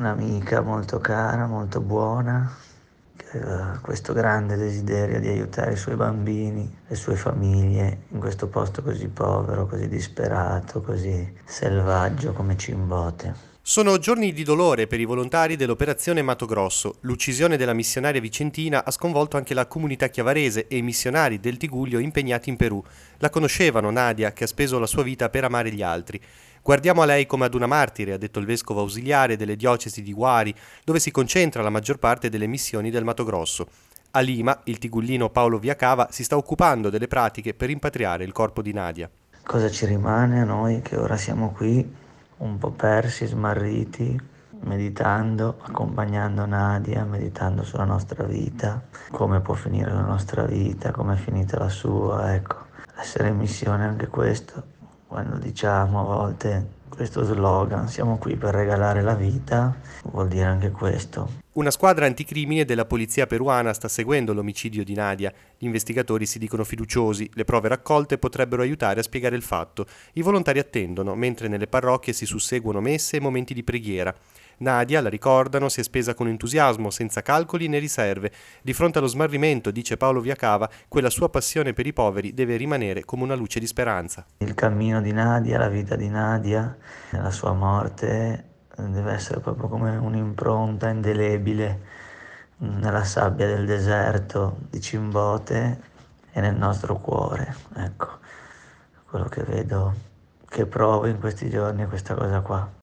un'amica molto cara, molto buona, che aveva questo grande desiderio di aiutare i suoi bambini, le sue famiglie in questo posto così povero, così disperato, così selvaggio come Cimbote. Sono giorni di dolore per i volontari dell'operazione Mato Grosso. L'uccisione della missionaria vicentina ha sconvolto anche la comunità chiavarese e i missionari del Tiguglio impegnati in Perù. La conoscevano Nadia, che ha speso la sua vita per amare gli altri. Guardiamo a lei come ad una martire, ha detto il vescovo ausiliare delle diocesi di Guari, dove si concentra la maggior parte delle missioni del Mato Grosso. A Lima, il tigullino Paolo Viacava si sta occupando delle pratiche per rimpatriare il corpo di Nadia. Cosa ci rimane a noi che ora siamo qui, un po' persi, smarriti, meditando, accompagnando Nadia, meditando sulla nostra vita, come può finire la nostra vita, come è finita la sua, ecco. Essere in missione anche questo quando diciamo a volte questo slogan, siamo qui per regalare la vita, vuol dire anche questo. Una squadra anticrimine della polizia peruana sta seguendo l'omicidio di Nadia. Gli investigatori si dicono fiduciosi, le prove raccolte potrebbero aiutare a spiegare il fatto. I volontari attendono, mentre nelle parrocchie si susseguono messe e momenti di preghiera. Nadia, la ricordano, si è spesa con entusiasmo, senza calcoli né riserve. Di fronte allo smarrimento, dice Paolo Viacava, quella sua passione per i poveri deve rimanere come una luce di speranza. Il cammino di Nadia, la vita di Nadia, la sua morte eh, deve essere proprio come un'impronta indelebile nella sabbia del deserto di Cimbote e nel nostro cuore. Ecco, quello che vedo, che provo in questi giorni è questa cosa qua.